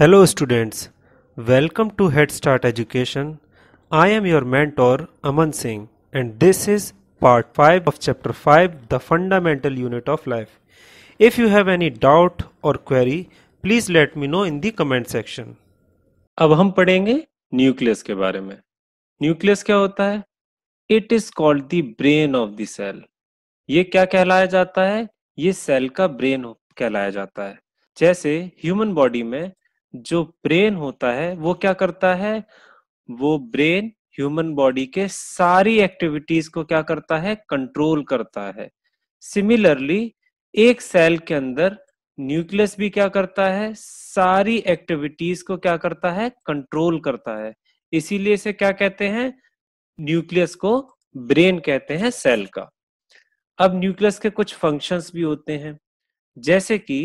hello students welcome to head start education I am your mentor Aman Singh and this is part five of chapter five the fundamental unit of life if you have any doubt और query please let me know in the comment section अब हम पढ़ेंगे nucleus के बारे में nucleus क्या होता है it is called the brain of the cell ये क्या कहलाया जाता है ये सेल का ब्रेन कहलाया जाता है जैसे ह्यूमन बॉडी में जो ब्रेन होता है वो क्या करता है वो ब्रेन ह्यूमन बॉडी के सारी एक्टिविटीज को क्या करता है कंट्रोल करता है सिमिलरली एक सेल के अंदर न्यूक्लियस भी क्या करता है सारी एक्टिविटीज को क्या करता है कंट्रोल करता है इसीलिए इसे क्या कहते हैं न्यूक्लियस को ब्रेन कहते हैं सेल का अब न्यूक्लियस के कुछ फंक्शंस भी होते हैं जैसे कि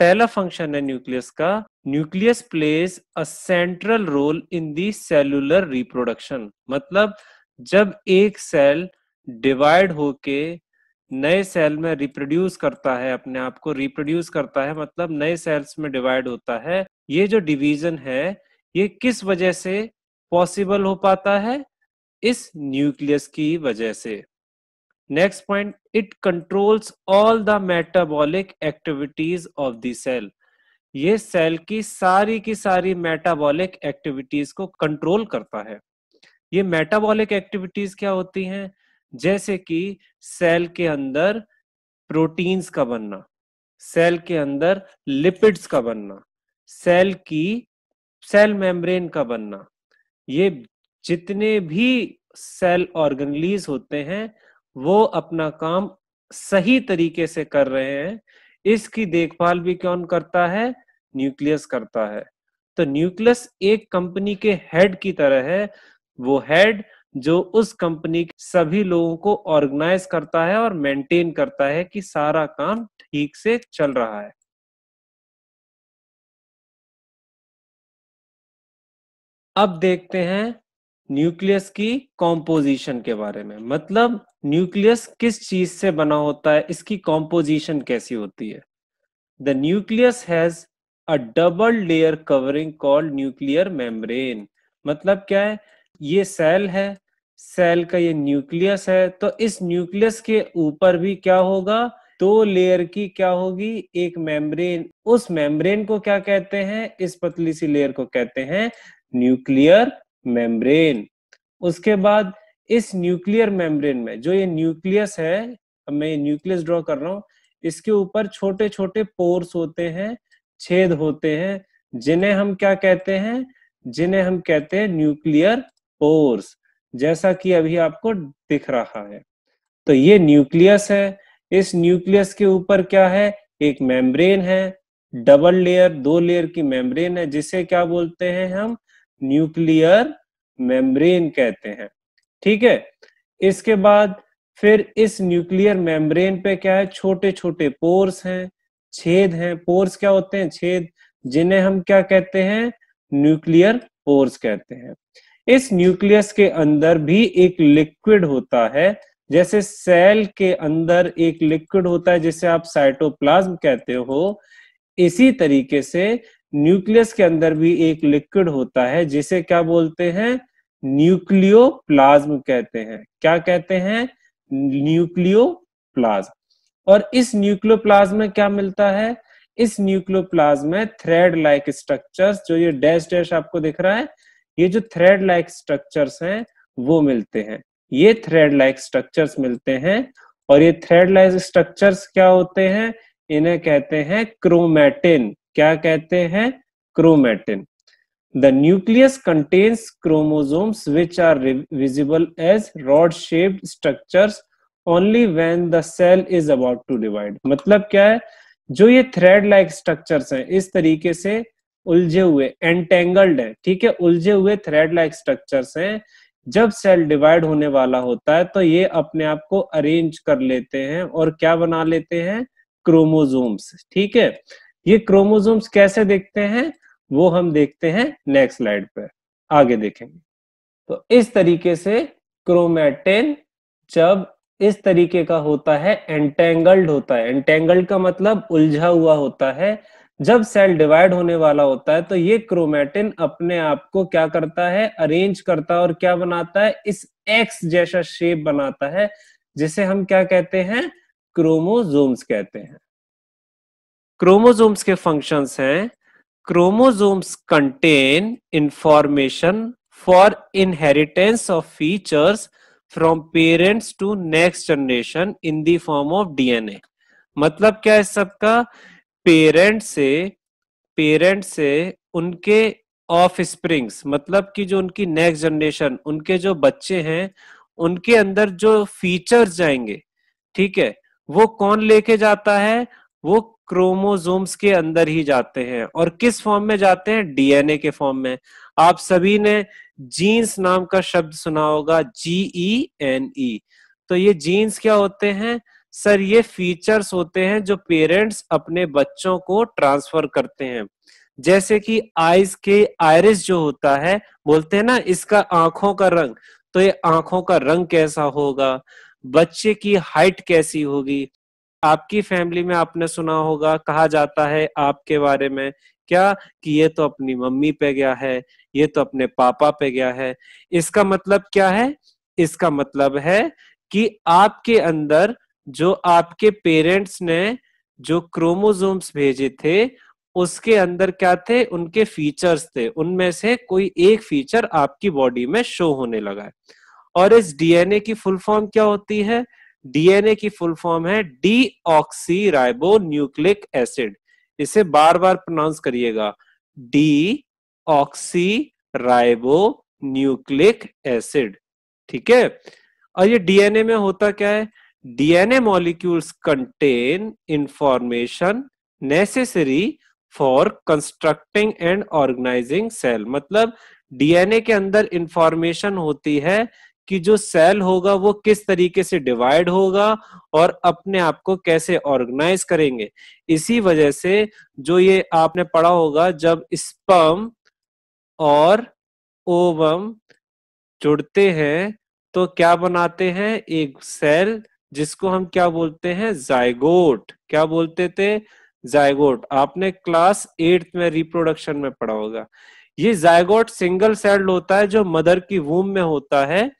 पहला फंक्शन है न्यूक्लियस का nucleus plays a central role in the cellular reproduction मतलब जब एक सेल डिवाइड होके नए सेल में रिप्रोड्यूस करता है अपने आप को रिप्रोड्यूस करता है मतलब नए सेल्स में डिवाइड होता है ये जो डिवीजन है ये किस वजह से पॉसिबल हो पाता है इस न्यूक्लियस की वजह से next point it controls all the metabolic activities of the cell ये सेल की सारी की सारी मेटाबॉलिक एक्टिविटीज को कंट्रोल करता है ये मेटाबॉलिक एक्टिविटीज क्या होती हैं जैसे कि सेल के अंदर प्रोटीन्स का बनना सेल के अंदर लिपिड्स का बनना सेल की सेल मेम्ब्रेन का बनना ये जितने भी सेल ऑर्गनलीज होते हैं वो अपना काम सही तरीके से कर रहे हैं इसकी देखभाल भी कौन करता है न्यूक्लियस करता है तो न्यूक्लियस एक कंपनी के हेड की तरह है वो हेड जो उस कंपनी के सभी लोगों को ऑर्गेनाइज करता है और मेंटेन करता है कि सारा काम ठीक से चल रहा है अब देखते हैं न्यूक्लियस की कॉम्पोजिशन के बारे में मतलब न्यूक्लियस किस चीज से बना होता है इसकी कॉम्पोजिशन कैसी होती है the nucleus has a double layer covering called nuclear membrane मतलब क्या है ये सेल है सेल का ये न्यूक्लियस है तो इस न्यूक्लियस के ऊपर भी क्या होगा दो तो लेयर की क्या होगी एक मेम्ब्रेन उस मेम्ब्रेन को क्या कहते हैं इस पतली सी लेयर को कहते हैं न्यूक्लियर मेम्ब्रेन उसके बाद इस न्यूक्लियर मेम्ब्रेन में जो ये न्यूक्लियस है मैं ये न्यूक्लियस ड्रॉ कर रहा हूँ इसके ऊपर छोटे छोटे पोर्स होते हैं छेद होते हैं जिन्हें हम क्या कहते हैं जिन्हें हम कहते हैं न्यूक्लियर पोर्स जैसा कि अभी आपको दिख रहा है तो ये न्यूक्लियस है इस न्यूक्लियस के ऊपर क्या है एक मेम्ब्रेन है डबल लेयर दो लेयर की मेम्ब्रेन है जिसे क्या बोलते हैं हम न्यूक्लियर मेम्ब्रेन कहते हैं ठीक है इसके बाद फिर इस न्यूक्लियर मेम्ब्रेन पे क्या है छोटे छोटे पोर्स हैं छेद हैं पोर्स क्या होते हैं छेद जिन्हें हम क्या कहते हैं न्यूक्लियर पोर्स कहते हैं इस न्यूक्लियस के अंदर भी एक लिक्विड होता है जैसे सेल के अंदर एक लिक्विड होता है जिसे आप साइटोप्लाज्म कहते हो इसी तरीके से न्यूक्लियस के अंदर भी एक लिक्विड होता है जिसे क्या बोलते हैं न्यूक्लियो प्लाज्म कहते हैं क्या कहते हैं न्यूक्लियो प्लाज्म और इस प्लाज्म में क्या मिलता है इस प्लाज्म में थ्रेड लाइक स्ट्रक्चर्स जो ये डैश डैश आपको दिख रहा है ये जो थ्रेड लाइक स्ट्रक्चर्स हैं वो मिलते हैं ये थ्रेड लाइक स्ट्रक्चर्स मिलते हैं और ये थ्रेड लाइक स्ट्रक्चर्स क्या होते हैं इन्हें कहते हैं क्रोमैटिन क्या कहते हैं chromatin the nucleus contains chromosomes which are visible as rod shaped structure only when the cell is about to divide मतलब क्या है जो ये थ्रेड लाइक स्ट्रक्चर्स हैं इस तरीके से उलझे हुए एंटेंगल्ड है ठीक है उलझे हुए थ्रेड लाइक स्ट्रक्चर्स हैं जब सेल डिवाइड होने वाला होता है तो ये अपने आप को अरेंज कर लेते हैं और क्या बना लेते हैं क्रोमोजोम्स ठीक है ये क्रोमोसोम्स कैसे देखते हैं वो हम देखते हैं नेक्स्ट स्लाइड पर आगे देखेंगे तो इस तरीके से क्रोमेटिन जब इस तरीके का होता है एंटेंगल्ड होता है एंटेंगल्ड का मतलब उलझा हुआ होता है जब सेल डिवाइड होने वाला होता है तो ये क्रोमेटिन अपने आप को क्या करता है अरेंज करता है और क्या बनाता है इस एक्स जैसा शेप बनाता है जिसे हम क्या कहते हैं क्रोमोजोम्स कहते हैं क्रोमोजोम्स के फंक्शंस हैं chromosomes contain information for inheritance of features from parents to next generation in the form of DNA मतलब क्या है सबका पेरेंट से पेरेंट से उनके ऑफ स्प्रिंग्स मतलब कि जो उनकी नेक्स्ट जनरेशन उनके जो बच्चे हैं उनके अंदर जो फीचर्स जाएंगे ठीक है वो कौन लेके जाता है वो क्रोमोजोम्स के अंदर ही जाते हैं और किस फॉर्म में जाते हैं डीएनए के फॉर्म में आप सभी ने जीन्स नाम का शब्द सुना होगा जी ई एन ई तो ये जीन्स क्या होते हैं सर ये फीचर्स होते हैं जो पेरेंट्स अपने बच्चों को ट्रांसफर करते हैं जैसे कि आईज के आयरिस जो होता है बोलते हैं ना इसका आंखों का रंग तो ये आंखों का रंग कैसा होगा बच्चे की हाइट कैसी होगी आपकी फैमिली में आपने सुना होगा कहा जाता है आपके बारे में क्या कि ये तो अपनी मम्मी पे गया है ये तो अपने पापा पे गया है इसका मतलब क्या है इसका मतलब है कि आपके अंदर जो आपके पेरेंट्स ने जो क्रोमोजोम्स भेजे थे उसके अंदर क्या थे उनके फीचर्स थे उनमें से कोई एक फीचर आपकी बॉडी में शो होने लगा है और इस डीएनए की फुल फॉर्म क्या होती है डीएनए की फुल फॉर्म है deoxy ribonucleic acid इसे बार बार प्रोनाउंस करिएगा deoxy ribonucleic acid ठीक है और ये डीएनए में होता क्या है DNA molecules contain information necessary for constructing and organizing cell मतलब डीएनए के अंदर इंफॉर्मेशन होती है कि जो सेल होगा वो किस तरीके से डिवाइड होगा और अपने आप को कैसे ऑर्गेनाइज करेंगे इसी वजह से जो ये आपने पढ़ा होगा जब स्पम और ओवम जुड़ते हैं तो क्या बनाते हैं एक सेल जिसको हम क्या बोलते हैं जायगोट क्या बोलते थे जायगोट आपने क्लास एट्थ में रिप्रोडक्शन में पढ़ा होगा ये जायगोट सिंगल सेल्ड होता है जो मदर की वूम में होता है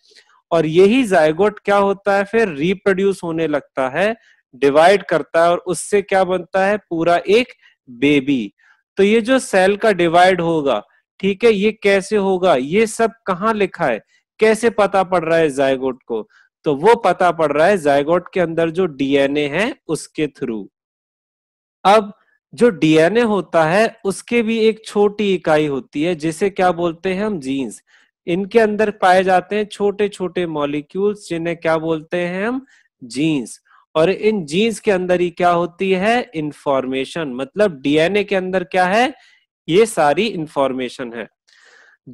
और यही जायगोट क्या होता है फिर रिप्रोड्यूस होने लगता है डिवाइड करता है और उससे क्या बनता है पूरा एक बेबी तो ये जो सेल का डिवाइड होगा ठीक है ये कैसे होगा ये सब कहा लिखा है कैसे पता पड़ रहा है जायगोट को तो वो पता पड़ रहा है जायगोट के अंदर जो डीएनए है उसके थ्रू अब जो डीएनए होता है उसके भी एक छोटी इकाई होती है जिसे क्या बोलते हैं हम जीन्स इनके अंदर पाए जाते हैं छोटे छोटे मॉलिक्यूल्स जिन्हें क्या बोलते हैं हम जीन्स और इन जीन्स के अंदर ही क्या होती है इंफॉर्मेशन मतलब डीएनए के अंदर क्या है ये सारी इंफॉर्मेशन है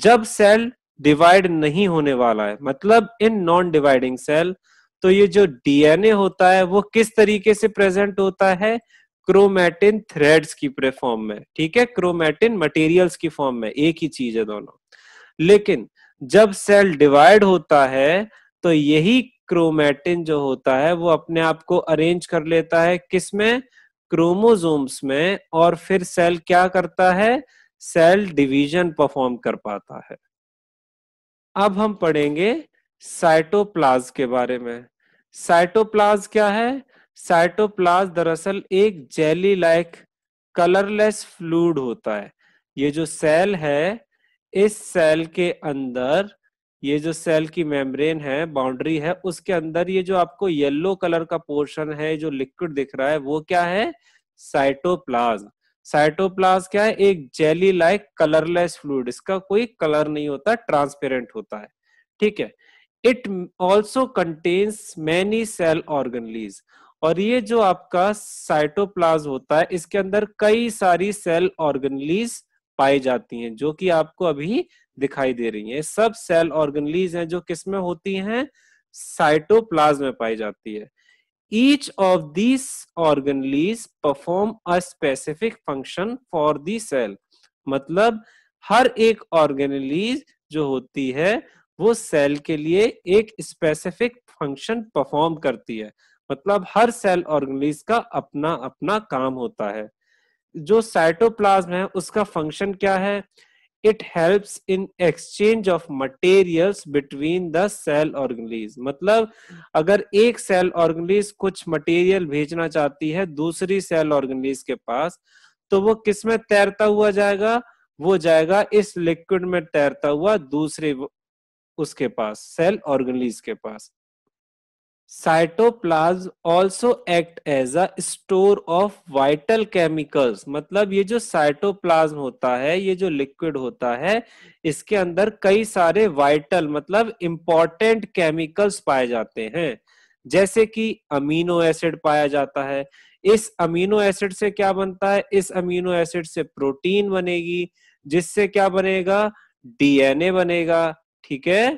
जब सेल डिवाइड नहीं होने वाला है मतलब इन नॉन डिवाइडिंग सेल तो ये जो डीएनए होता है वो किस तरीके से प्रेजेंट होता है क्रोमैटिन थ्रेड्स की फॉर्म में ठीक है क्रोमैटिन मटेरियल्स की फॉर्म में एक ही चीज है दोनों लेकिन जब सेल डिवाइड होता है तो यही क्रोमैटिन जो होता है वो अपने आप को अरेंज कर लेता है किसमें क्रोमोजोम्स में और फिर सेल क्या करता है सेल डिवीजन परफॉर्म कर पाता है अब हम पढ़ेंगे साइटोप्लाज के बारे में साइटोप्लाज क्या है साइटोप्लाज दरअसल एक जेली लाइक कलरलेस फ्लूड होता है ये जो सेल है इस सेल के अंदर ये जो सेल की मेम्ब्रेन है बाउंड्री है उसके अंदर ये जो आपको येलो कलर का पोर्शन है जो लिक्विड दिख रहा है वो क्या है साइटोप्लाज साइटोप्लाज क्या है एक जेली लाइक कलरलेस फ्लूड इसका कोई कलर नहीं होता ट्रांसपेरेंट होता है ठीक है it also contains many cell organelles और ये जो आपका साइटोप्लाज होता है इसके अंदर कई सारी सेल ऑर्गेनलीज पाई जाती हैं जो कि आपको अभी दिखाई दे रही हैं सब सेल ऑर्गेनलीज हैं जो किसमें होती हैं साइटोप्लाज में पाई जाती है each of these organelles perform a specific function for the cell मतलब हर एक ऑर्गेनलीज जो होती है वो सेल के लिए एक स्पेसिफिक फंक्शन परफॉर्म करती है मतलब हर सेल ऑर्गेनिज का अपना अपना काम होता है जो साइटोप्लाज्म है उसका फंक्शन क्या है it helps in exchange of materials between the cell organelles मतलब अगर एक सेल ऑर्गेनिज कुछ मटेरियल भेजना चाहती है दूसरी सेल ऑर्गेनिज के पास तो वो किस में तैरता हुआ जाएगा वो जाएगा इस लिक्विड में तैरता हुआ दूसरे उसके पास सेल ऑर्गेनिज के पास cytoplasm also act as a store of vital chemicals मतलब ये जो साइटोप्लाज्म होता है ये जो लिक्विड होता है इसके अंदर कई सारे वाइटल मतलब इंपॉर्टेंट केमिकल्स पाए जाते हैं जैसे कि अमीनो एसिड पाया जाता है इस अमीनो एसिड से क्या बनता है इस अमीनो एसिड से प्रोटीन बनेगी जिससे क्या बनेगा डीएनए बनेगा ठीक है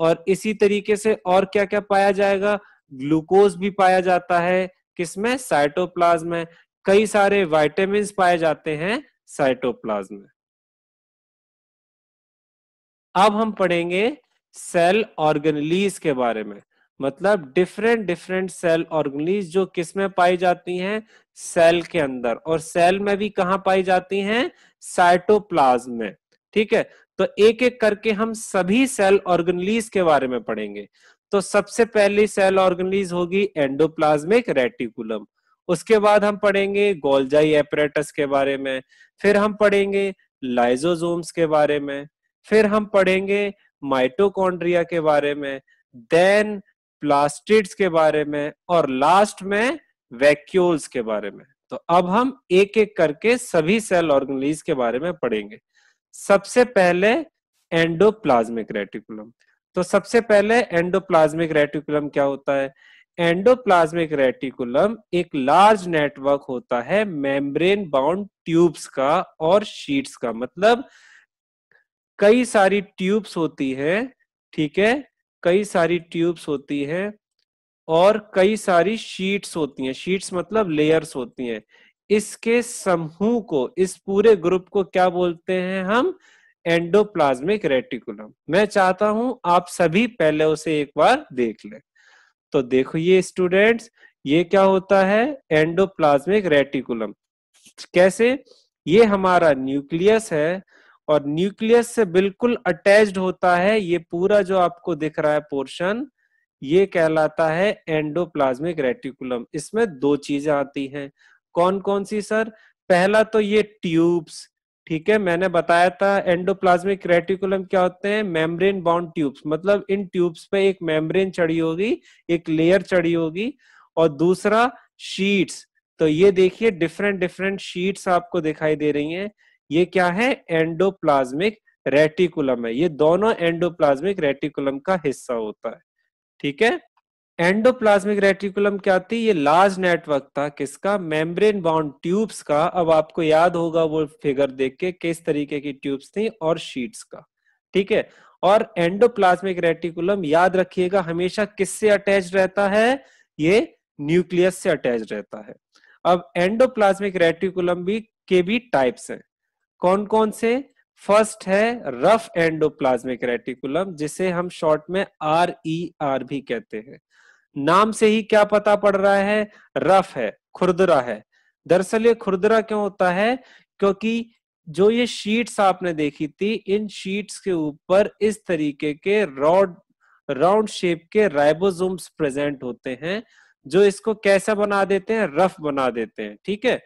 और इसी तरीके से और क्या क्या पाया जाएगा ग्लूकोज भी पाया जाता है किसमें साइटोप्लाज्म में कई सारे वाइटामिन पाए जाते हैं साइटोप्लाज्म में अब हम पढ़ेंगे सेल ऑर्गेनलीज के बारे में मतलब डिफरेंट डिफरेंट सेल ऑर्गेनलीज जो किसमें पाई जाती हैं सेल के अंदर और सेल में भी कहा पाई जाती हैं साइटोप्लाज्म में ठीक है तो एक एक करके हम सभी सेल ऑर्गेनलीज के बारे में पढ़ेंगे तो सबसे पहली सेल ऑर्गेनलीज होगी एंडोप्लाज्मिक रेटिकुलम उसके बाद हम पढ़ेंगे गोलजाई एपरेटस के बारे में फिर हम पढ़ेंगे लाइजोजोम्स के बारे में फिर हम पढ़ेंगे माइटोकॉन्ड्रिया के बारे में देन प्लास्टिड्स के बारे में और लास्ट में वैक्यूल्स के बारे में तो अब हम एक एक करके सभी सेल ऑर्गेनलीज के बारे में पढ़ेंगे सबसे पहले एंडोप्लाज्मिक रेटिकुलम तो सबसे पहले एंडोप्लाज्मिक रेटिकुलम क्या होता है एंडोप्लाज्मिक रेटिकुलम एक लार्ज नेटवर्क होता है मेम्ब्रेन बाउंड ट्यूब्स का और शीट्स का मतलब कई सारी ट्यूब्स होती है ठीक है कई सारी ट्यूब्स होती है और कई सारी शीट्स होती हैं शीट्स मतलब लेयर्स होती हैं इसके समूह को इस पूरे ग्रुप को क्या बोलते हैं हम एंडोप्लाज्मिक रेटिकुलम मैं चाहता हूं आप सभी पहले उसे एक बार देख लें तो देखो ये स्टूडेंट्स ये क्या होता है एंडोप्लाज्मिक रेटिकुलम कैसे ये हमारा न्यूक्लियस है और न्यूक्लियस से बिल्कुल अटैच्ड होता है ये पूरा जो आपको दिख रहा है पोर्शन ये कहलाता है एंडोप्लाज्मिक रेटिकुलम इसमें दो चीजें आती हैं कौन कौन सी सर पहला तो ये ट्यूब्स ठीक है मैंने बताया था एंडोप्लाज्मिक रेटिकुलम क्या होते हैं मेम्ब्रेन बाउंड ट्यूब्स मतलब इन ट्यूब्स पे एक मेम्ब्रेन चढ़ी होगी एक लेयर चढ़ी होगी और दूसरा शीट्स तो ये देखिए डिफरेंट डिफरेंट शीट्स आपको दिखाई दे रही हैं ये क्या है एंडोप्लाज्मिक रेटिकुलम है ये दोनों एंडोप्लाज्मिक रेटिकुलम का हिस्सा होता है ठीक है एंडोप्लाज्मिक रेटिकुलम क्या थी ये लार्ज नेटवर्क था किसका मेम्ब्रेन बाउंड ट्यूब्स का अब आपको याद होगा वो फिगर देख के किस तरीके की ट्यूब्स थी और शीट्स का ठीक है और एंडोप्लाज्मिक रेटिकुलम याद रखिएगा हमेशा किससे अटैच रहता है ये न्यूक्लियस से अटैच रहता है अब एंडोप्लाज्मिक रेटिकुलम भी के भी टाइप्स हैं कौन कौन से फर्स्ट है रफ एंडोप्लाज्मिक रेटिकुलम जिसे हम शॉर्ट में आर ई आर भी कहते हैं नाम से ही क्या पता पड़ रहा है रफ है खुरदरा है दरअसल ये खुरदरा क्यों होता है क्योंकि जो ये शीट्स आपने देखी थी इन शीट्स के ऊपर इस तरीके के रॉड राउंड शेप के राइबोसोम्स प्रेजेंट होते हैं जो इसको कैसा बना देते हैं रफ बना देते हैं ठीक है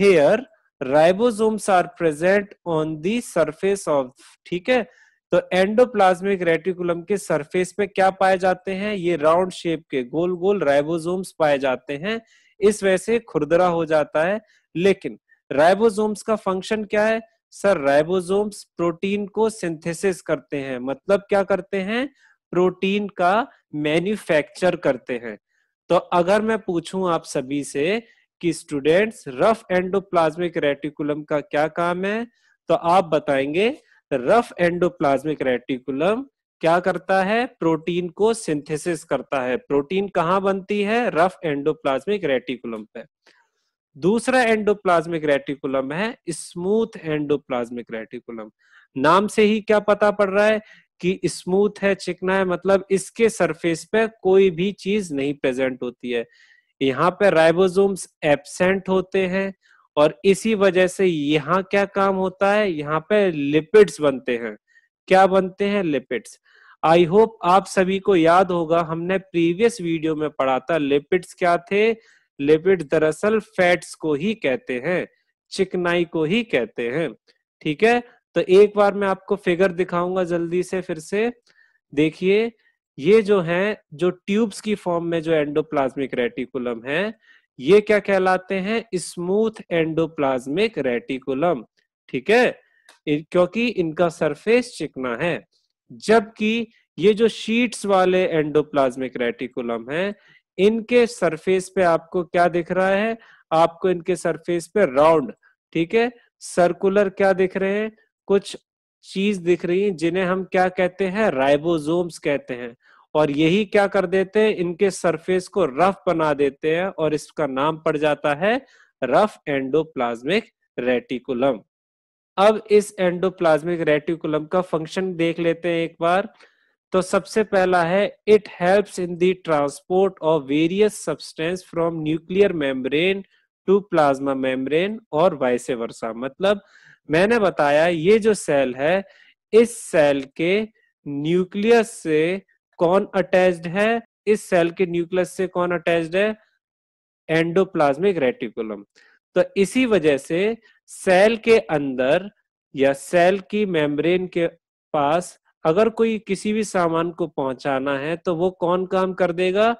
here ribosomes are present on the surface of ठीक है तो एंडोप्लाज्मिक रेटिकुलम के सरफेस पे क्या पाए जाते हैं ये राउंड शेप के गोल गोल राइबोसोम्स पाए जाते हैं इस वजह से खुरदरा हो जाता है लेकिन राइबोसोम्स का फंक्शन क्या है सर राइबोसोम्स प्रोटीन को सिंथेसिस करते हैं मतलब क्या करते हैं प्रोटीन का मैन्युफैक्चर करते हैं तो अगर मैं पूछूं आप सभी से कि स्टूडेंट्स रफ एंडोप्लाज्मिक रेटिकुलम का क्या काम है तो आप बताएंगे रफ एंडोप्लाज्मिक रेटिकुलम क्या करता है प्रोटीन को सिंथेसिस करता है प्रोटीन कहाँ बनती है रफ एंडोप्लाज्मिक रेटिकुलम पे दूसरा एंडोप्लाज्मिक रेटिकुलम है स्मूथ एंडोप्लाज्मिक रेटिकुलम नाम से ही क्या पता पड़ रहा है कि स्मूथ है चिकना है मतलब इसके सरफेस पे कोई भी चीज नहीं प्रेजेंट होती है यहाँ पे राइबोसोम्स एबसेंट होते हैं और इसी वजह से यहाँ क्या काम होता है यहाँ पे लिपिड्स बनते हैं क्या बनते हैं लिपिड्स आई होप आप सभी को याद होगा हमने प्रीवियस वीडियो में पढ़ा था लिपिड्स क्या थे लिपिड दरअसल फैट्स को ही कहते हैं चिकनाई को ही कहते हैं ठीक है तो एक बार मैं आपको फिगर दिखाऊंगा जल्दी से फिर से देखिए ये जो है जो ट्यूब्स की फॉर्म में जो एंडोप्लाज्मिक रेटिकुलम है ये क्या कहलाते हैं स्मूथ एंडोप्लाज्मिक रेटिकुलम ठीक है क्योंकि इनका सरफेस चिकना है जबकि ये जो शीट्स वाले एंडोप्लाज्मिक रेटिकुलम है इनके सरफेस पे आपको क्या दिख रहा है आपको इनके सरफेस पे राउंड ठीक है सर्कुलर क्या दिख रहे हैं कुछ चीज दिख रही है जिन्हें हम क्या कहते हैं राइबोसोम्स कहते हैं और यही क्या कर देते हैं इनके सरफेस को रफ बना देते हैं और इसका नाम पड़ जाता है रफ एंडोप्लाज्मिक रेटिकुलम अब इस एंडोप्लाज्मिक रेटिकुलम का फंक्शन देख लेते हैं एक बार तो सबसे पहला है it helps in the transport of various substance from nuclear membrane to plasma membrane और वाइसे वर्षा मतलब मैंने बताया ये जो सेल है इस सेल के न्यूक्लियस से कौन अटैच्ड है इस सेल के न्यूक्लियस से कौन अटैच्ड है एंडोप्लाज्मिक रेटिकुलम तो इसी वजह से सेल के अंदर या सेल की मेम्ब्रेन के पास अगर कोई किसी भी सामान को पहुंचाना है तो वो कौन काम कर देगा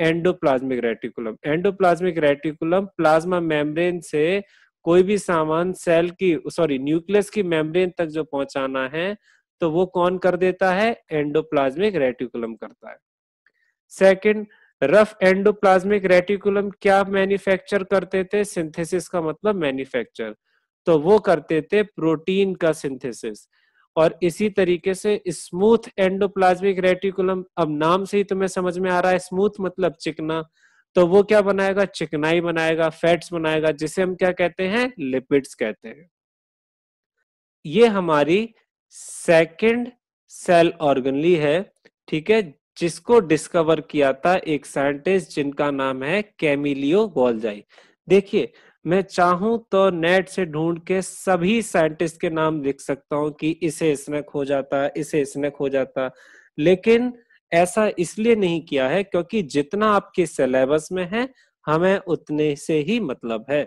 endoplasmic reticulum endoplasmic reticulum plasma membrane से कोई भी सामान सेल की सॉरी न्यूक्लियस की मेम्ब्रेन तक जो पहुंचाना है तो वो कौन कर देता है एंडोप्लाज्मिक रेटिकुलम करता है सेकंड रफ एंडोप्लाज्मिक रेटिकुलम क्या मैन्युफैक्चर करते थे सिंथेसिस का मतलब मैन्युफैक्चर तो वो करते थे प्रोटीन का सिंथेसिस और इसी तरीके से स्मूथ एंडोप्लाज्मिक रेटिकुलम अब नाम से ही तुम्हें समझ में आ रहा है स्मूथ मतलब चिकना तो वो क्या बनाएगा चिकनाई बनाएगा फैट्स बनाएगा जिसे हम क्या कहते हैं लिपिड्स कहते हैं ये हमारी सेकंड सेल ऑर्गनली है ठीक है जिसको डिस्कवर किया था एक साइंटिस्ट जिनका नाम है कैमिलियो बॉलजाई देखिए मैं चाहूं तो नेट से ढूंढ के सभी साइंटिस्ट के नाम लिख सकता हूं कि इसे इसने खो जाता इसे इसने खो जाता लेकिन ऐसा इसलिए नहीं किया है क्योंकि जितना आपके सिलेबस में है हमें उतने से ही मतलब है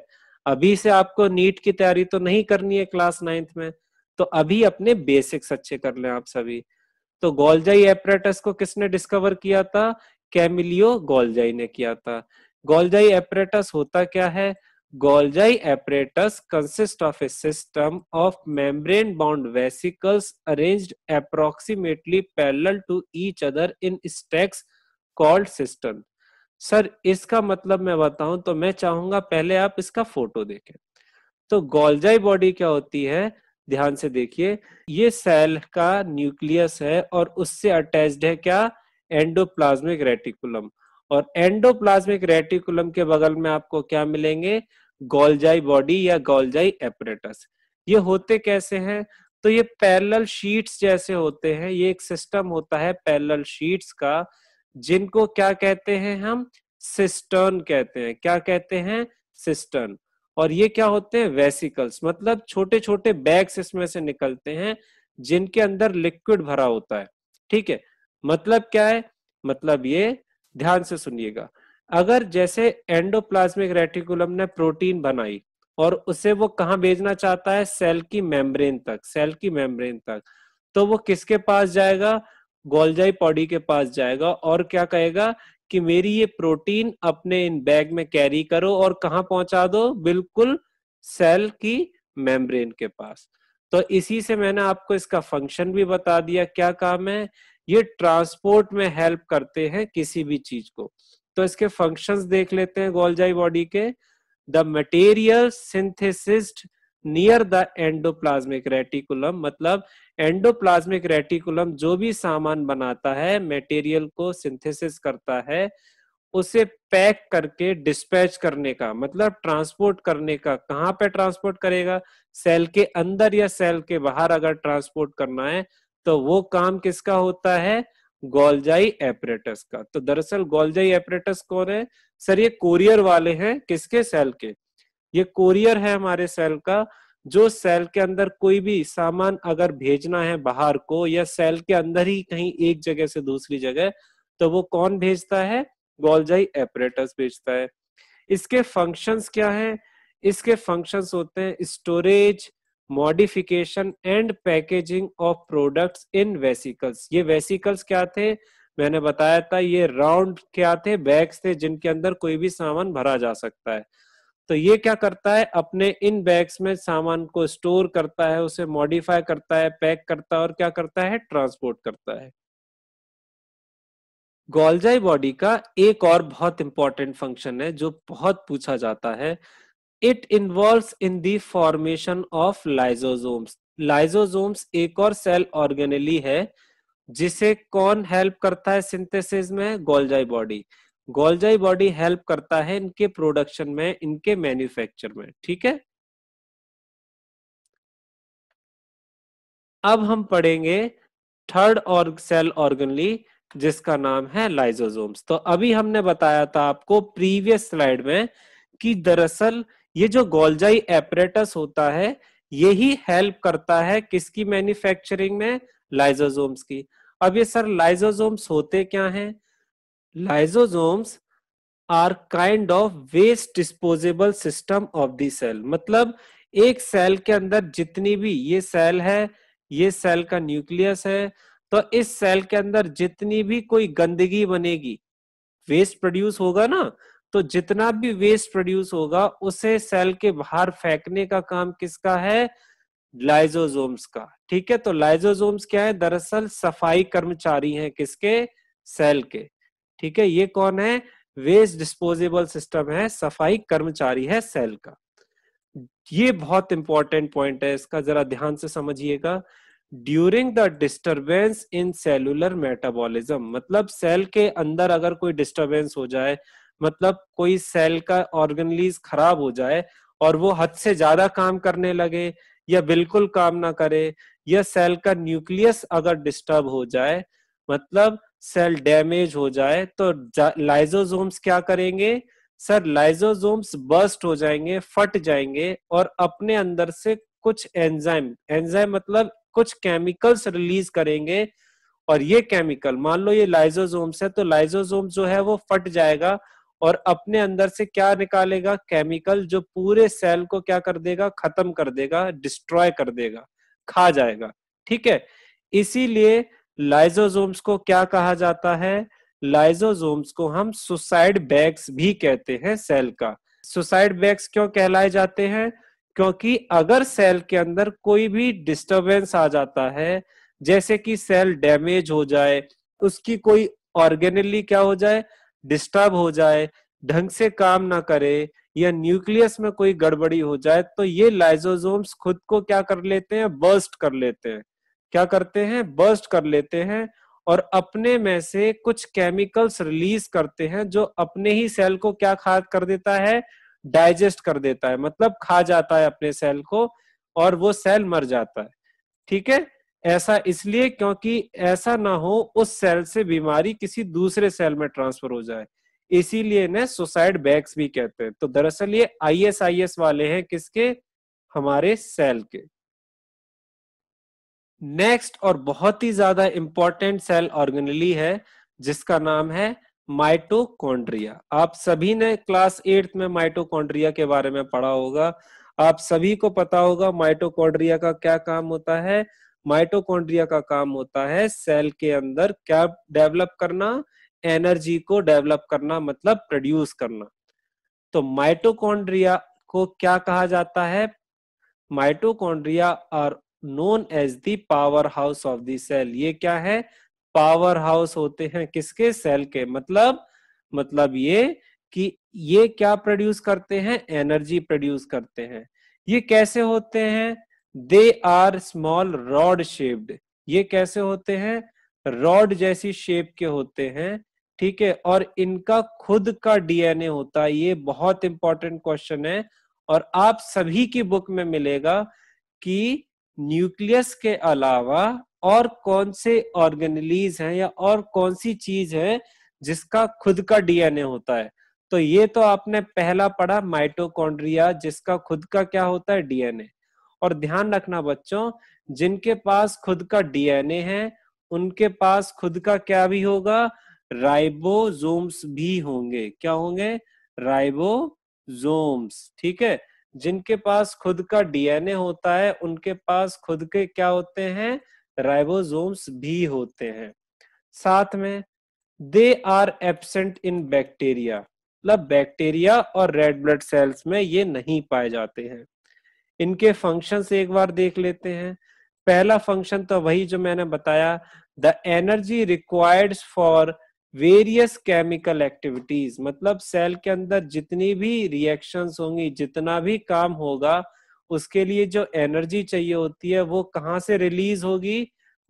अभी से आपको नीट की तैयारी तो नहीं करनी है क्लास नाइन्थ में तो अभी अपने बेसिक्स अच्छे कर ले आप सभी तो गोलजाई एपरेटस को किसने डिस्कवर किया था कैमिलियो गोलजाई ने किया था गोलजाई एपरेटस होता क्या है Golgi apparatus consist of a system of membrane bound vesicles arranged approximately parallel to each other in stacks called सिस्टम सर इसका मतलब मैं बताऊं तो मैं चाहूंगा पहले आप इसका फोटो देखें तो गोलजाई बॉडी क्या होती है ध्यान से देखिए ये सेल का न्यूक्लियस है और उससे अटैच्ड है क्या एंडोप्लाज्मिक रेटिकुलम और एंडोप्लाज्मिक रेटिकुलम के बगल में आपको क्या मिलेंगे गोलजाई बॉडी या गोलजाई एपरेटस ये होते कैसे हैं तो ये पैरेलल शीट्स जैसे होते हैं ये एक सिस्टम होता है पैरेलल शीट्स का जिनको क्या कहते हैं हम सिस्टर्न कहते हैं क्या कहते हैं सिस्टर्न और ये क्या होते हैं वेसिकल्स मतलब छोटे छोटे बैग्स इसमें से निकलते हैं जिनके अंदर लिक्विड भरा होता है ठीक है मतलब क्या है मतलब ये ध्यान से सुनिएगा अगर जैसे एंडोप्लाज्मिक रेटिकुलम ने प्रोटीन बनाई और उसे वो कहा भेजना चाहता है सेल की मेम्ब्रेन तक सेल की मेम्ब्रेन तक तो वो किसके पास जाएगा गोलजाई पॉडी के पास जाएगा और क्या कहेगा कि मेरी ये प्रोटीन अपने इन बैग में कैरी करो और कहा पहुंचा दो बिल्कुल सेल की मेम्ब्रेन के पास तो इसी से मैंने आपको इसका फंक्शन भी बता दिया क्या काम है ये ट्रांसपोर्ट में हेल्प करते हैं किसी भी चीज को तो इसके फंक्शंस देख लेते हैं गोलजाई बॉडी के the material synthesised near the endoplasmic reticulum मतलब एंडोप्लाज्मिक रेटिकुलम जो भी सामान बनाता है मेटेरियल को सिंथेसिस करता है उसे पैक करके डिस्पैच करने का मतलब ट्रांसपोर्ट करने का कहाँ पे ट्रांसपोर्ट करेगा सेल के अंदर या सेल के बाहर अगर ट्रांसपोर्ट करना है तो वो काम किसका होता है गोलजाई एपरेटस का तो दरअसल गोलजाई एपरेटस कौन है सर ये कोरियर वाले हैं किसके सेल के ये कोरियर है हमारे सेल का जो सेल के अंदर कोई भी सामान अगर भेजना है बाहर को या सेल के अंदर ही कहीं एक जगह से दूसरी जगह तो वो कौन भेजता है गोलजाई एपरेटस भेजता है इसके फंक्शंस क्या हैं इसके फंक्शंस होते हैं storage modification and packaging of products in vesicles ये वेसिकल्स क्या थे मैंने बताया था ये राउंड क्या थे बैग्स थे जिनके अंदर कोई भी सामान भरा जा सकता है तो ये क्या करता है अपने इन बैग्स में सामान को स्टोर करता है उसे मॉडिफाई करता है पैक करता है और क्या करता है ट्रांसपोर्ट करता है गोल्जाई बॉडी का एक और बहुत इंपॉर्टेंट फंक्शन है जो बहुत पूछा जाता है it involve in the formation of lysosomes lysosomes एक और सेल ऑर्गेनली है जिसे कौन हेल्प करता है सिंथेसिस में Golgi body Golgi body help करता है इनके प्रोडक्शन में इनके मैन्युफैक्चर में ठीक है अब हम पढ़ेंगे थर्ड और सेल ऑर्गनली जिसका नाम है लाइजोजोम्स तो अभी हमने बताया था आपको प्रीवियस स्लाइड में कि दरअसल ये जो गोल्जाई एपरेटस होता है यही हेल्प करता है किसकी मैन्युफैक्चरिंग में लाइजोजोम्स की अब ये सर लाइजोजोम्स होते क्या हैं lysosomes are kind of waste disposable system of the cell मतलब एक सेल के अंदर जितनी भी ये सेल है ये सेल का न्यूक्लियस है तो इस सेल के अंदर जितनी भी कोई गंदगी बनेगी वेस्ट प्रोड्यूस होगा ना तो जितना भी वेस्ट प्रोड्यूस होगा उसे सेल के बाहर फेंकने का काम किसका है लाइजोजोम्स का ठीक है तो लाइजोजोम्स क्या है दरअसल सफाई कर्मचारी हैं किसके सेल के ठीक है ये कौन है वेस्ट डिस्पोजेबल सिस्टम है सफाई कर्मचारी है सेल का ये बहुत इंपॉर्टेंट पॉइंट है इसका जरा ध्यान से समझिएगा during the disturbance in cellular metabolism मतलब सेल के अंदर अगर कोई डिस्टर्बेंस हो जाए मतलब कोई सेल का ऑर्गनलीज खराब हो जाए और वो हद से ज्यादा काम करने लगे या बिल्कुल काम ना करे या सेल का न्यूक्लियस अगर डिस्टर्ब हो जाए मतलब सेल डैमेज हो जाए तो लाइजोजोम्स क्या करेंगे सर लाइजोजोम्स बर्स्ट हो जाएंगे फट जाएंगे और अपने अंदर से कुछ एंजाइम एंजाइम मतलब कुछ केमिकल्स रिलीज करेंगे और ये केमिकल मान लो ये लाइजोजोम्स है तो लाइजोजोम जो है वो फट जाएगा और अपने अंदर से क्या निकालेगा केमिकल जो पूरे सेल को क्या कर देगा खत्म कर देगा डिस्ट्रॉय कर देगा खा जाएगा ठीक है इसीलिए लाइजोजोम्स को क्या कहा जाता है लाइजोजोम्स को हम सुसाइड बैग्स भी कहते हैं सेल का सुसाइड बैग्स क्यों कहलाए जाते हैं क्योंकि अगर सेल के अंदर कोई भी डिस्टरबेंस आ जाता है जैसे कि सेल डैमेज हो जाए उसकी कोई ऑर्गेनली क्या हो जाए डिस्टर्ब हो जाए ढंग से काम ना करे या न्यूक्लियस में कोई गड़बड़ी हो जाए तो ये लाइजोजोम्स खुद को क्या कर लेते हैं बर्स्ट कर लेते हैं क्या करते हैं बर्स्ट कर लेते हैं और अपने में से कुछ केमिकल्स रिलीज करते हैं जो अपने ही सेल को क्या खा कर देता है डाइजेस्ट कर देता है मतलब खा जाता है अपने सेल को और वो सेल मर जाता है ठीक है ऐसा इसलिए क्योंकि ऐसा ना हो उस सेल से बीमारी किसी दूसरे सेल में ट्रांसफर हो जाए इसीलिए इन्हें सुसाइड बैग्स भी कहते हैं तो दरअसल ये आईएसआईएस वाले हैं किसके हमारे सेल के नेक्स्ट और बहुत ही ज्यादा इंपॉर्टेंट सेल ऑर्गेनली है जिसका नाम है माइटोकॉन्ड्रिया आप सभी ने क्लास एट्थ में माइटोकॉन्ड्रिया के बारे में पढ़ा होगा आप सभी को पता होगा माइटोकॉन्ड्रिया का क्या काम होता है माइटोकॉन्ड्रिया का काम होता है सेल के अंदर क्या डेवलप करना एनर्जी को डेवलप करना मतलब प्रोड्यूस करना तो माइटोकॉन्ड्रिया को क्या कहा जाता है mitochondria are known as the power house of the cell ये क्या है पावर हाउस होते हैं किसके सेल के मतलब मतलब ये कि ये क्या प्रोड्यूस करते हैं एनर्जी प्रोड्यूस करते हैं ये कैसे होते हैं they are small rod shaped ये कैसे होते हैं रॉड जैसी शेप के होते हैं ठीक है और इनका खुद का डीएनए होता है ये बहुत इंपॉर्टेंट क्वेश्चन है और आप सभी की बुक में मिलेगा कि न्यूक्लियस के अलावा और कौन से ऑर्गेनलीज हैं या और कौन सी चीज है जिसका खुद का डीएनए होता है तो ये तो आपने पहला पढ़ा माइटोकॉन्ड्रिया जिसका खुद का क्या होता है डीएनए और ध्यान रखना बच्चों जिनके पास खुद का डीएनए है उनके पास खुद का क्या भी होगा राइबोजोम्स भी होंगे क्या होंगे राइबोजोम्स ठीक है जिनके पास खुद का डीएनए होता है उनके पास खुद के क्या होते हैं राइबोसोम्स भी होते हैं साथ में they are absent in bacteria मतलब बैक्टीरिया और रेड ब्लड सेल्स में ये नहीं पाए जाते हैं इनके फंक्शंस एक बार देख लेते हैं पहला फंक्शन तो वही जो मैंने बताया the energy required for various chemical activities मतलब सेल के अंदर जितनी भी रिएक्शंस होंगी जितना भी काम होगा उसके लिए जो एनर्जी चाहिए होती है वो कहाँ से रिलीज होगी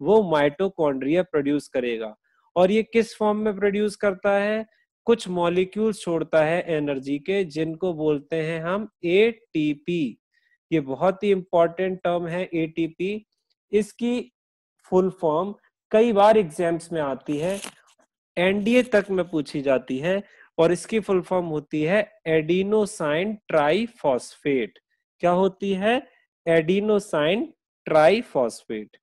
वो माइटोकॉन्ड्रिया प्रोड्यूस करेगा और ये किस फॉर्म में प्रोड्यूस करता है कुछ मॉलिक्यूल्स छोड़ता है एनर्जी के जिनको बोलते हैं हम एटीपी ये बहुत ही इंपॉर्टेंट टर्म है एटीपी इसकी फुल फॉर्म कई बार एग्जाम्स में आती है एनडीए तक में पूछी जाती है और इसकी फुल फॉर्म होती है एडिनोसाइन ट्राइफॉस्फेट क्या होती है एडिनोसाइन ट्राइफॉस्फेट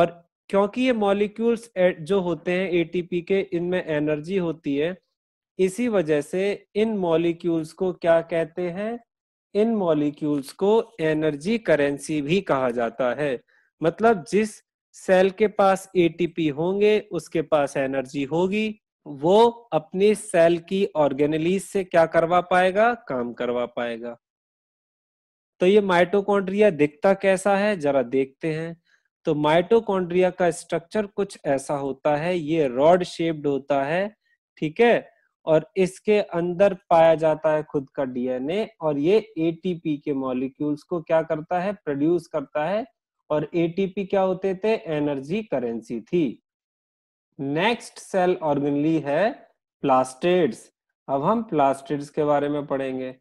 और क्योंकि ये मॉलिक्यूल्स जो होते हैं एटीपी के इनमें एनर्जी होती है इसी वजह से इन मॉलिक्यूल्स को क्या कहते हैं इन मॉलिक्यूल्स को एनर्जी करेंसी भी कहा जाता है मतलब जिस सेल के पास एटीपी होंगे उसके पास एनर्जी होगी वो अपने सेल की ऑर्गेनलीज से क्या करवा पाएगा काम करवा पाएगा तो ये माइटोकॉन्ड्रिया दिखता कैसा है जरा देखते हैं तो माइटोकॉन्ड्रिया का स्ट्रक्चर कुछ ऐसा होता है ये रॉड शेप्ड होता है ठीक है और इसके अंदर पाया जाता है खुद का डीएनए और ये एटीपी के मॉलिक्यूल्स को क्या करता है प्रोड्यूस करता है और एटीपी क्या होते थे एनर्जी करेंसी थी नेक्स्ट सेल ऑर्गनली है प्लास्टिड्स अब हम प्लास्टिड्स के बारे में पढ़ेंगे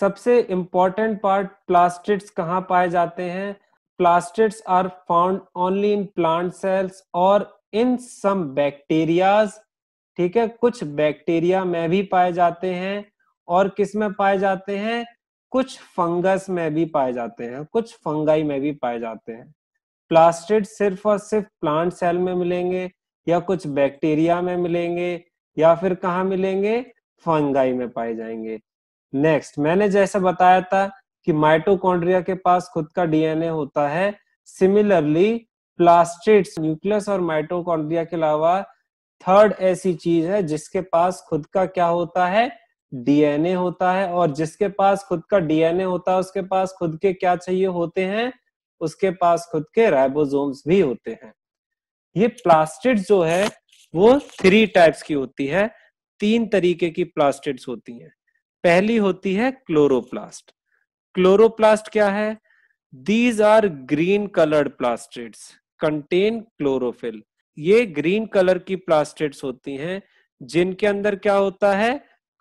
सबसे इंपॉर्टेंट पार्ट प्लास्टिड्स कहाँ पाए जाते हैं plastids are found only in plant cells और इन सम बैक्टीरियाज ठीक है कुछ बैक्टीरिया में भी पाए जाते हैं और किस में पाए जाते हैं कुछ फंगस में भी पाए जाते हैं कुछ फंगाई में भी पाए जाते हैं प्लास्टिड सिर्फ और सिर्फ प्लांट सेल में मिलेंगे या कुछ बैक्टीरिया में मिलेंगे या फिर कहाँ मिलेंगे फंगाई में पाए जाएंगे नेक्स्ट मैंने जैसा बताया था कि माइटोकॉन्ड्रिया के पास खुद का डीएनए होता है सिमिलरली प्लास्टिड्स न्यूक्लियस और माइटोकॉन्ड्रिया के अलावा थर्ड ऐसी चीज है जिसके पास खुद का क्या होता है डीएनए होता है और जिसके पास खुद का डीएनए होता है उसके पास खुद के क्या चाहिए होते हैं उसके पास खुद के राइबोसोम्स भी होते हैं ये प्लास्टिड जो है वो थ्री टाइप्स की होती है तीन तरीके की प्लास्टिड्स होती हैं पहली होती है क्लोरोप्लास्ट क्लोरोप्लास्ट क्या है these are green coloured plastids contain chlorophyll ये ग्रीन कलर की प्लास्टिड्स होती हैं जिनके अंदर क्या होता है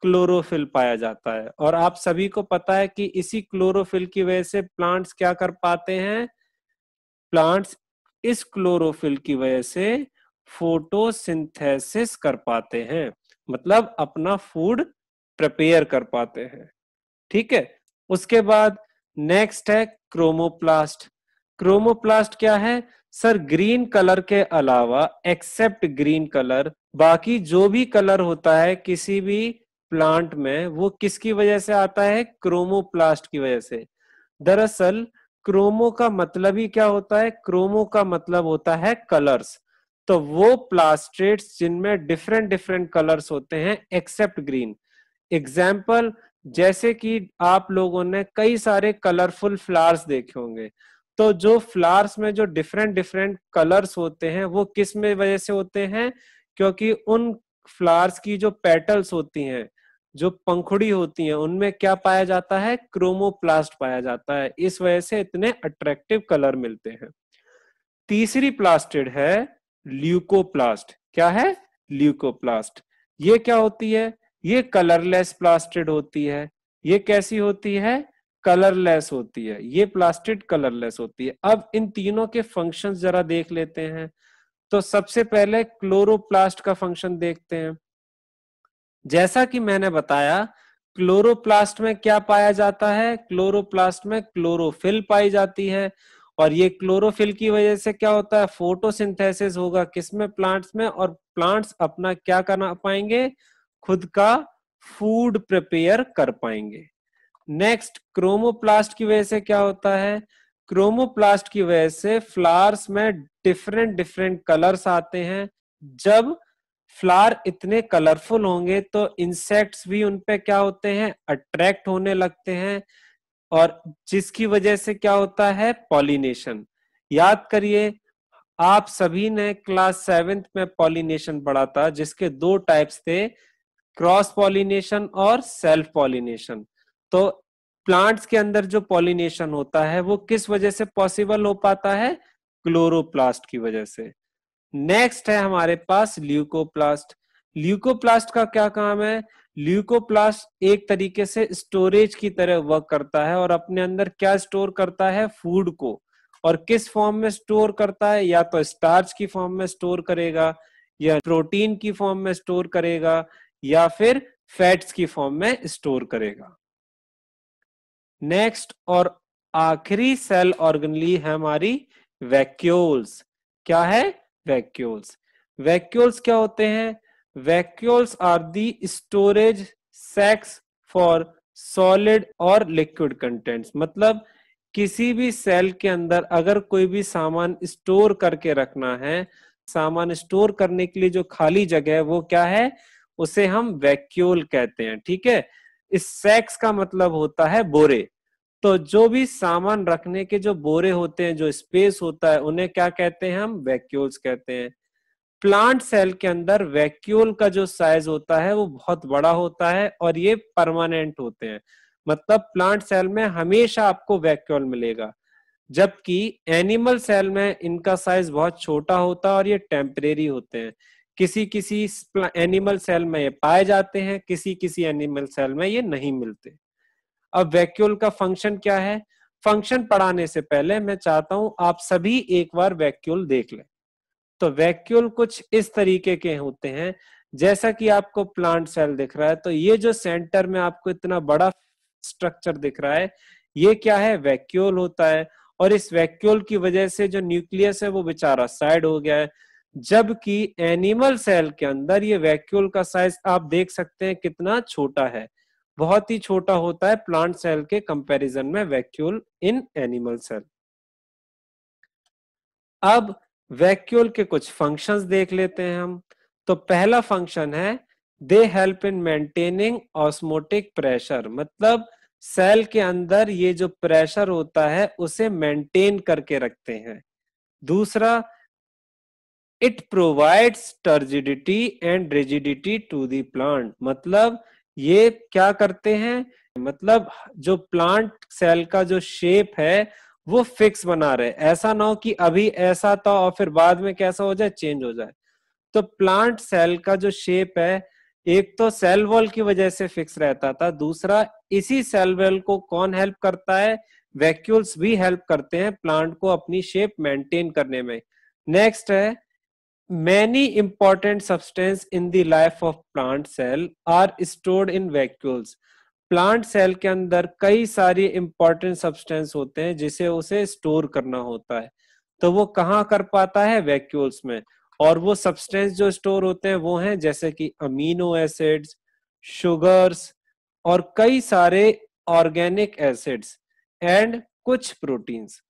क्लोरोफिल पाया जाता है और आप सभी को पता है कि इसी क्लोरोफिल की वजह से प्लांट्स क्या कर पाते हैं प्लांट्स इस क्लोरोफिल की वजह से फोटोसिंथेसिस कर पाते हैं मतलब अपना फूड प्रिपेयर कर पाते हैं ठीक है उसके बाद नेक्स्ट है क्रोमोप्लास्ट क्रोमोप्लास्ट क्या है सर ग्रीन कलर के अलावा एक्सेप्ट ग्रीन कलर बाकी जो भी कलर होता है किसी भी प्लांट में वो किसकी वजह से आता है क्रोमोप्लास्ट की वजह से दरअसल क्रोमो का मतलब ही क्या होता है क्रोमो का मतलब होता है कलर्स तो वो प्लास्ट्रेट्स जिनमें डिफरेंट डिफरेंट कलर्स होते हैं एक्सेप्ट ग्रीन एग्जाम्पल जैसे कि आप लोगों ने कई सारे कलरफुल फ्लावर्स देखे होंगे तो जो फ्लावर्स में जो डिफरेंट डिफरेंट कलर्स होते हैं वो किस में वजह से होते हैं क्योंकि उन फ्लावर्स की जो पेटल्स होती हैं जो पंखुड़ी होती हैं उनमें क्या पाया जाता है क्रोमोप्लास्ट पाया जाता है इस वजह से इतने अट्रैक्टिव कलर मिलते हैं तीसरी प्लास्टिड है ल्यूकोप्लास्ट क्या है ल्यूकोप्लास्ट ये क्या होती है ये कलरलेस प्लास्टिड होती है ये कैसी होती है कलरलेस होती है ये प्लास्टिड कलरलेस होती है अब इन तीनों के फंक्शंस जरा देख लेते हैं तो सबसे पहले क्लोरोप्लास्ट का फंक्शन देखते हैं जैसा कि मैंने बताया क्लोरोप्लास्ट में क्या पाया जाता है क्लोरोप्लास्ट में क्लोरोफिल पाई जाती है और ये क्लोरोफिल की वजह से क्या होता है फोटोसिंथेसिस होगा किसमें प्लांट्स में और प्लांट्स अपना क्या करना पाएंगे खुद का फूड प्रिपेयर कर पाएंगे नेक्स्ट क्रोमोप्लास्ट की वजह से क्या होता है क्रोमोप्लास्ट की वजह से फ्लावर्स में डिफरेंट डिफरेंट कलर्स आते हैं जब फ्लावर इतने कलरफुल होंगे तो इंसेक्ट्स भी उनपे क्या होते हैं अट्रैक्ट होने लगते हैं और जिसकी वजह से क्या होता है पॉलिनेशन याद करिए आप सभी ने क्लास सेवेंथ में पॉलिनेशन पढ़ा था जिसके दो टाइप्स थे क्रॉस पॉलिनेशन और सेल्फ पॉलिनेशन तो प्लांट्स के अंदर जो पॉलिनेशन होता है वो किस वजह से पॉसिबल हो पाता है क्लोरोप्लास्ट की वजह से नेक्स्ट है हमारे पास ल्यूकोप्लास्ट ल्यूकोप्लास्ट का क्या काम है ल्यूकोप्लास्ट एक तरीके से स्टोरेज की तरह वर्क करता है और अपने अंदर क्या स्टोर करता है फूड को और किस फॉर्म में स्टोर करता है या तो स्टार्च की फॉर्म में स्टोर करेगा या प्रोटीन की फॉर्म में स्टोर करेगा या फिर फैट्स की फॉर्म में स्टोर करेगा नेक्स्ट और आखिरी सेल ऑर्गनली है हमारी वैक्यूल्स क्या है वैक्यूल्स वैक्यूल्स क्या होते हैं vacuoles are the storage sacs for solid और लिक्विड कंटेंट्स मतलब किसी भी सेल के अंदर अगर कोई भी सामान स्टोर करके रखना है सामान स्टोर करने के लिए जो खाली जगह है वो क्या है उसे हम वैक्यूल कहते हैं ठीक है इस सेक्स का मतलब होता है बोरे तो जो भी सामान रखने के जो बोरे होते हैं जो स्पेस होता है उन्हें क्या कहते हैं हम वैक्यूल्स कहते हैं प्लांट सेल के अंदर वैक्यूल का जो साइज होता है वो बहुत बड़ा होता है और ये परमानेंट होते हैं मतलब प्लांट सेल में हमेशा आपको वैक्यूल मिलेगा जबकि एनिमल सेल में इनका साइज बहुत छोटा होता है और ये टेम्परेरी होते हैं किसी किसी एनिमल सेल में ये पाए जाते हैं किसी किसी एनिमल सेल में ये नहीं मिलते अब वैक्यूल का फंक्शन क्या है फंक्शन पढ़ाने से पहले मैं चाहता हूं आप सभी एक बार वैक्यूल देख लें तो वैक्यूल कुछ इस तरीके के होते हैं जैसा कि आपको प्लांट सेल दिख रहा है तो ये जो सेंटर में आपको इतना बड़ा स्ट्रक्चर दिख रहा है ये क्या है वैक्यूल होता है और इस वैक्यूल की वजह से जो न्यूक्लियस है वो बेचारा साइड हो गया है जबकि एनिमल सेल के अंदर ये वैक्यूल का साइज आप देख सकते हैं कितना छोटा है बहुत ही छोटा होता है प्लांट सेल के कंपैरिजन में वैक्यूल इन एनिमल सेल अब वैक्यूल के कुछ फंक्शंस देख लेते हैं हम तो पहला फंक्शन है they help in maintaining osmotic pressure मतलब सेल के अंदर ये जो प्रेशर होता है उसे मेंटेन करके रखते हैं दूसरा it provides turgidity and rigidity to the plant मतलब ये क्या करते हैं मतलब जो प्लांट सेल का जो शेप है वो फिक्स बना रहे ऐसा ना हो कि अभी ऐसा था और फिर बाद में कैसा हो जाए चेंज हो जाए तो प्लांट सेल का जो शेप है एक तो सेल वॉल की वजह से फिक्स रहता था दूसरा इसी सेल वॉल को कौन हेल्प करता है वैक्यूल्स भी हेल्प करते हैं प्लांट को अपनी शेप मेंटेन करने में नेक्स्ट है many important substance in the life of plant cell are stored in vacuoles plant cell के अंदर कई सारी इंपॉर्टेंट सब्सटेंस होते हैं जिसे उसे स्टोर करना होता है तो वो कहाँ कर पाता है वैक्यूल्स में और वो सब्सटेंस जो स्टोर होते हैं वो हैं जैसे कि अमीनो एसिड्स शुगर्स और कई सारे ऑर्गेनिक एसिड्स एंड कुछ प्रोटीन्स